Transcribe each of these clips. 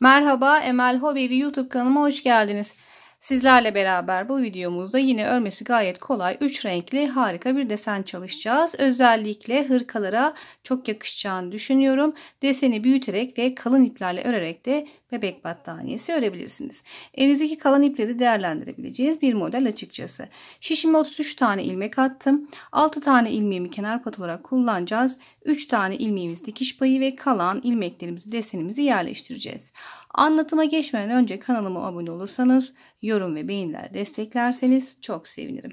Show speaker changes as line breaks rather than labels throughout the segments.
Merhaba Emel Hobi ve YouTube kanalıma hoş geldiniz. Sizlerle beraber bu videomuzda yine örmesi gayet kolay 3 renkli harika bir desen çalışacağız. Özellikle hırkalara çok yakışacağını düşünüyorum. Deseni büyüterek ve kalın iplerle örerek de bebek battaniyesi örebilirsiniz. Elinizdeki kalan ipleri değerlendirebileceğiniz bir model açıkçası. Şişime 33 tane ilmek attım. 6 tane ilmeğimi kenar pat olarak kullanacağız. 3 tane ilmeğimiz dikiş payı ve kalan ilmeklerimizi desenimizi yerleştireceğiz. Anlatıma geçmeden önce kanalıma abone olursanız, yorum ve beğeniler desteklerseniz çok sevinirim.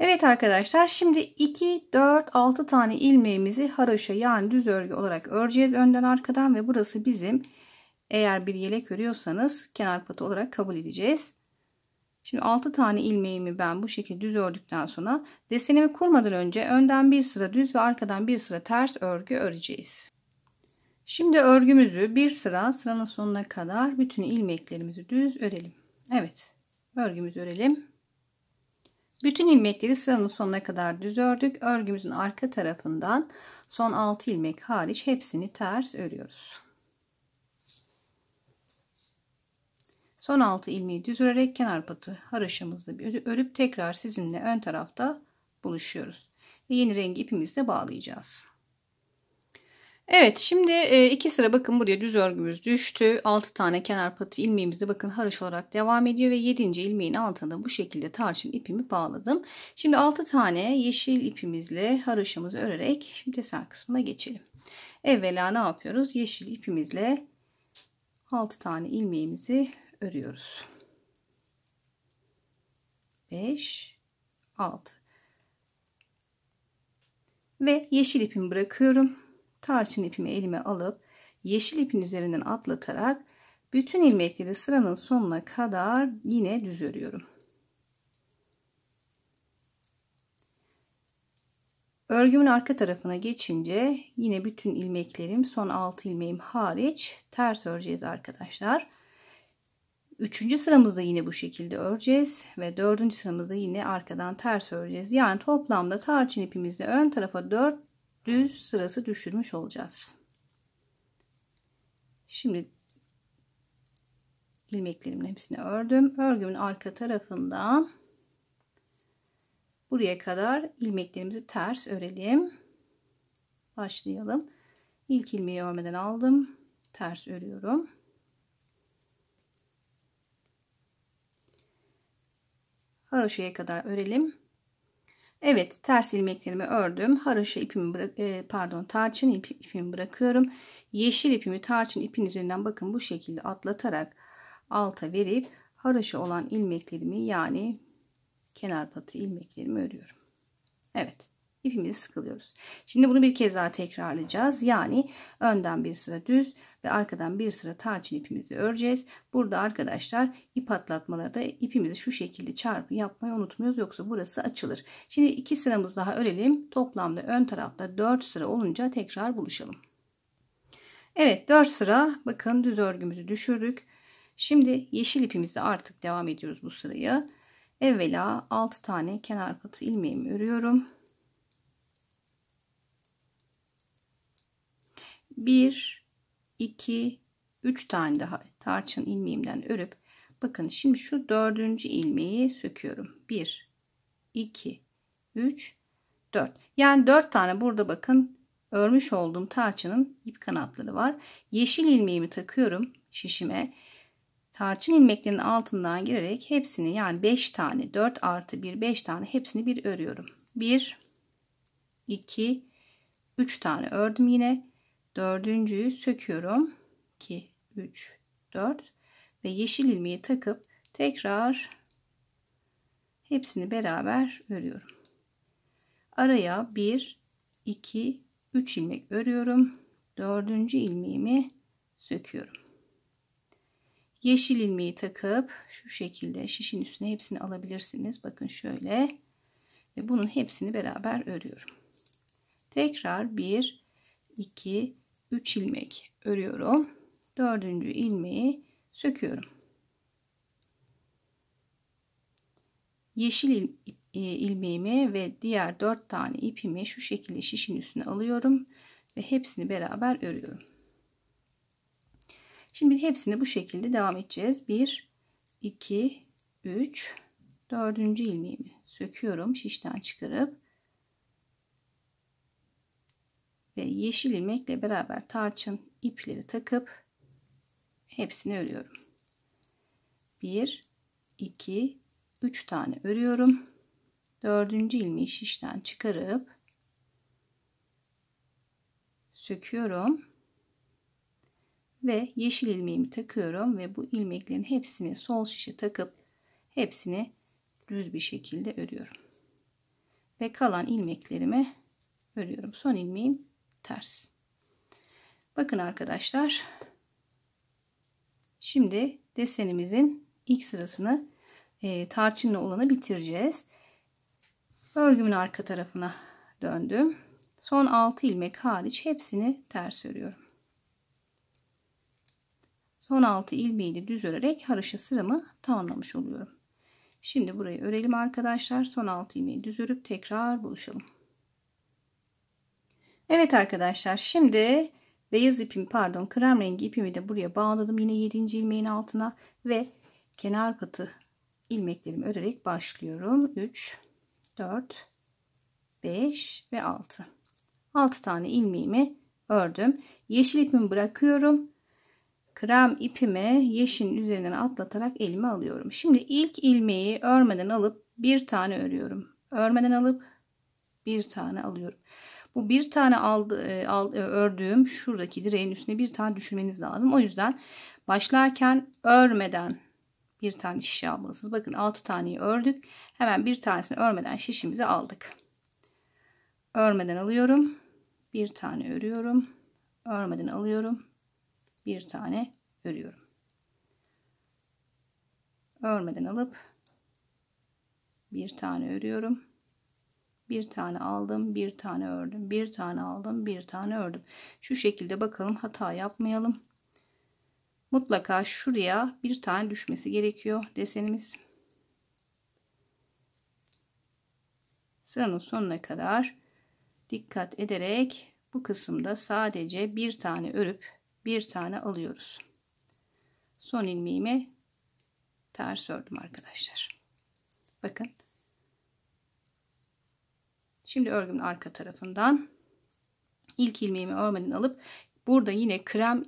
Evet arkadaşlar şimdi 2, 4, 6 tane ilmeğimizi haroşa yani düz örgü olarak öreceğiz önden arkadan ve burası bizim eğer bir yelek örüyorsanız kenar patı olarak kabul edeceğiz. Şimdi 6 tane ilmeğimi ben bu şekilde düz ördükten sonra desenimi kurmadan önce önden bir sıra düz ve arkadan bir sıra ters örgü öreceğiz. Şimdi örgümüzü bir sıra sıranın sonuna kadar bütün ilmeklerimizi düz örelim. Evet örgümüzü örelim. Bütün ilmekleri sıranın sonuna kadar düz ördük. Örgümüzün arka tarafından son 6 ilmek hariç hepsini ters örüyoruz. Son 6 ilmeği düz örerek kenar patı bir örüp tekrar sizinle ön tarafta buluşuyoruz. Ve yeni rengi ipimizle bağlayacağız. Evet şimdi e, iki sıra bakın buraya düz örgümüz düştü. 6 tane kenar patı ilmeğimizde bakın haroş olarak devam ediyor ve 7. ilmeğin altına bu şekilde tarçın ipimi bağladım. Şimdi 6 tane yeşil ipimizle haroşamızı örerek şimdi desen kısmına geçelim. Evvela ne yapıyoruz? Yeşil ipimizle 6 tane ilmeğimizi örüyoruz. 5 6 ve yeşil ipimi bırakıyorum tarçın ipimi elime alıp yeşil ipin üzerinden atlatarak bütün ilmekleri sıranın sonuna kadar yine düz örüyorum. Örgümün arka tarafına geçince yine bütün ilmeklerim son 6 ilmeğim hariç ters öreceğiz arkadaşlar. Üçüncü sıramızda yine bu şekilde öreceğiz ve dördüncü sıramızda yine arkadan ters öreceğiz. Yani toplamda tarçın ipimizle ön tarafa 4 düz sırası düşürmüş olacağız. Şimdi ilmeklerimin hepsini ördüm. Örgümün arka tarafından buraya kadar ilmeklerimizi ters örelim. Başlayalım. İlk ilmeği örmeden aldım. Ters örüyorum. Haroşaya kadar örelim. Evet ters ilmeklerimi ördüm. Haroşa ipimi bırak e, pardon tarçın ipi, ipimi bırakıyorum. Yeşil ipimi tarçın ipin üzerinden bakın bu şekilde atlatarak alta verip haroşa olan ilmeklerimi yani kenar patı ilmeklerimi örüyorum. Evet ipimizi sıkılıyoruz. Şimdi bunu bir kez daha tekrarlayacağız. Yani önden bir sıra düz ve arkadan bir sıra tarçın ipimizi öreceğiz. Burada arkadaşlar ip atlatmalarda ipimizi şu şekilde çarpı yapmayı unutmuyoruz. Yoksa burası açılır. Şimdi iki sıramız daha örelim. Toplamda ön tarafta 4 sıra olunca tekrar buluşalım. Evet 4 sıra bakın düz örgümüzü düşürdük. Şimdi yeşil ipimizle artık devam ediyoruz bu sıraya. Evvela 6 tane kenar katı ilmeğimi örüyorum. 1 2 3 tane daha tarçın ilmeğimden örüp bakın şimdi şu dördüncü ilmeği söküyorum 1 2 3 4 yani 4 tane burada bakın örmüş olduğum tarçının ip kanatları var yeşil ilmeğimi takıyorum şişime tarçın ilmeklerinin altından girerek hepsini yani 5 tane 4 artı 1 5 tane hepsini bir örüyorum 1 2 3 tane ördüm yine dördüncüyü söküyorum 2 3 4 ve yeşil ilmeği takıp tekrar hepsini beraber örüyorum araya 1 2 3 ilmek örüyorum dördüncü ilmeğimi söküyorum yeşil ilmeği takıp şu şekilde şişin üstüne hepsini alabilirsiniz bakın şöyle ve bunun hepsini beraber örüyorum tekrar 1 2 3 ilmek örüyorum. 4. ilmeği söküyorum. Yeşil e, ilmeğimi ve diğer 4 tane ipimi şu şekilde şişin üstüne alıyorum ve hepsini beraber örüyorum. Şimdi hepsini bu şekilde devam edeceğiz. 1 2 3 4. ilmeğimi söküyorum şişten çıkarıp ve yeşil ilmekle beraber tarçın ipleri takıp hepsini örüyorum. 1 2 3 tane örüyorum. Dördüncü ilmeği şişten çıkarıp söküyorum ve yeşil ilmeğimi takıyorum ve bu ilmeklerin hepsini sol şişe takıp hepsini düz bir şekilde örüyorum ve kalan ilmeklerimi örüyorum son ilmeğim ters. Bakın arkadaşlar. Şimdi desenimizin ilk sırasını e, tarçınlı olanı bitireceğiz. Örgümün arka tarafına döndüm. Son 6 ilmek hariç hepsini ters örüyorum. Son 6 ilmeği de düz örerek haroşa sıramı tamamlamış oluyorum. Şimdi burayı örelim arkadaşlar. Son 6 ilmeği düz örüp tekrar buluşalım. Evet arkadaşlar şimdi beyaz ipim pardon krem rengi ipimi de buraya bağladım. Yine 7. ilmeğin altına ve kenar katı ilmeklerimi örerek başlıyorum. 3, 4, 5 ve 6. 6 tane ilmeğimi ördüm. Yeşil ipimi bırakıyorum. Krem ipimi yeşilin üzerinden atlatarak elime alıyorum. Şimdi ilk ilmeği örmeden alıp bir tane örüyorum. Örmeden alıp bir tane alıyorum. Bu bir tane aldı, e, al, e, ördüğüm şuradaki direğin üstüne bir tane düşürmeniz lazım. O yüzden başlarken örmeden bir tane şişe almalısınız. Bakın 6 taneyi ördük. Hemen bir tanesini örmeden şişimizi aldık. Örmeden alıyorum. Bir tane örüyorum. Örmeden alıyorum. Bir tane örüyorum. Örmeden alıp bir tane örüyorum bir tane aldım bir tane ördüm bir tane aldım bir tane ördüm şu şekilde bakalım hata yapmayalım mutlaka şuraya bir tane düşmesi gerekiyor desenimiz sıranın sonuna kadar dikkat ederek bu kısımda sadece bir tane örüp bir tane alıyoruz son ilmeğimi ters ördüm arkadaşlar bakın Şimdi örgümün arka tarafından ilk ilmeğimi örmeden alıp burada yine krem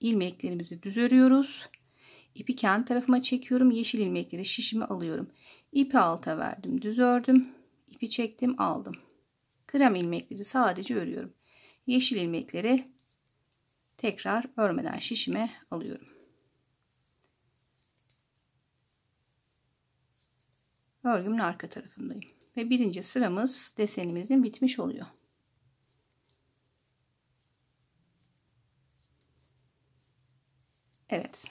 ilmeklerimizi düz örüyoruz. İpi kendi tarafıma çekiyorum. Yeşil ilmekleri şişimi alıyorum. İpi alta verdim. Düz ördüm. İpi çektim aldım. Krem ilmekleri sadece örüyorum. Yeşil ilmekleri tekrar örmeden şişime alıyorum. Örgümün arka tarafındayım. Ve birinci sıramız desenimizin bitmiş oluyor. Evet.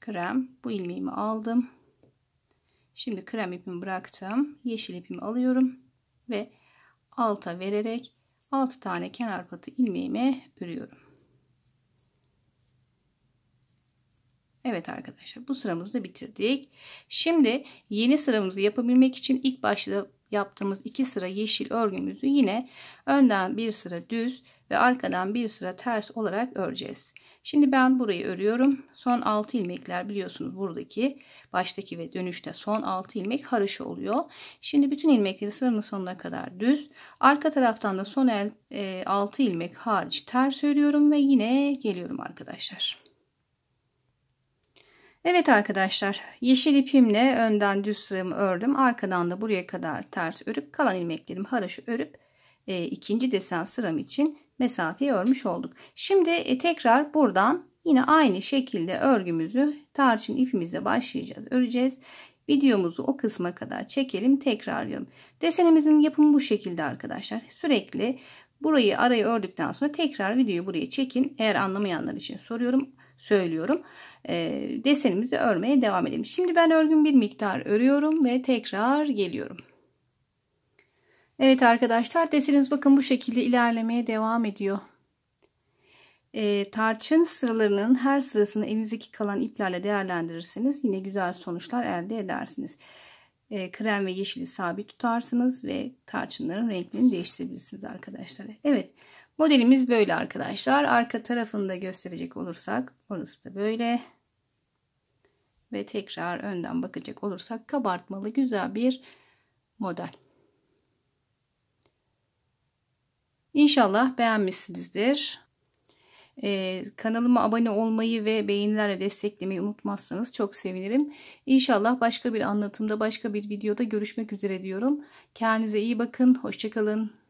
Krem. Bu ilmeğimi aldım. Şimdi krem ipimi bıraktım. Yeşil ipimi alıyorum. Ve alta vererek 6 tane kenar patı ilmeğime örüyorum. Evet arkadaşlar bu sıramızı da bitirdik. Şimdi yeni sıramızı yapabilmek için ilk başta yaptığımız iki sıra yeşil örgümüzü yine önden bir sıra düz ve arkadan bir sıra ters olarak öreceğiz. Şimdi ben burayı örüyorum. Son 6 ilmekler biliyorsunuz buradaki baştaki ve dönüşte son 6 ilmek haraşı oluyor. Şimdi bütün ilmekleri sıranın sonuna kadar düz. Arka taraftan da son el, e, 6 ilmek hariç ters örüyorum ve yine geliyorum arkadaşlar. Evet arkadaşlar yeşil ipimle önden düz sıramı ördüm. Arkadan da buraya kadar ters örüp kalan ilmeklerimi haraşo örüp e, ikinci desen sıram için mesafeyi örmüş olduk. Şimdi e, tekrar buradan yine aynı şekilde örgümüzü tarçın ipimizle başlayacağız. Öreceğiz. Videomuzu o kısma kadar çekelim tekrarlayalım. Desenimizin yapımı bu şekilde arkadaşlar. Sürekli burayı arayı ördükten sonra tekrar videoyu buraya çekin. Eğer anlamayanlar için soruyorum söylüyorum. E, desenimizi örmeye devam edelim. Şimdi ben örgün bir miktar örüyorum ve tekrar geliyorum. Evet arkadaşlar desenimiz bakın bu şekilde ilerlemeye devam ediyor. E, tarçın sıralarının her sırasını elinizdeki kalan iplerle değerlendirirsiniz yine güzel sonuçlar elde edersiniz. E, krem ve yeşili sabit tutarsınız ve tarçınların renklerini değiştirebilirsiniz arkadaşlar. Evet Modelimiz böyle arkadaşlar. Arka tarafını da gösterecek olursak orası da böyle. Ve tekrar önden bakacak olursak kabartmalı güzel bir model. İnşallah beğenmişsinizdir. Ee, kanalıma abone olmayı ve beğenilerle desteklemeyi unutmazsanız çok sevinirim. İnşallah başka bir anlatımda başka bir videoda görüşmek üzere diyorum. Kendinize iyi bakın. Hoşçakalın.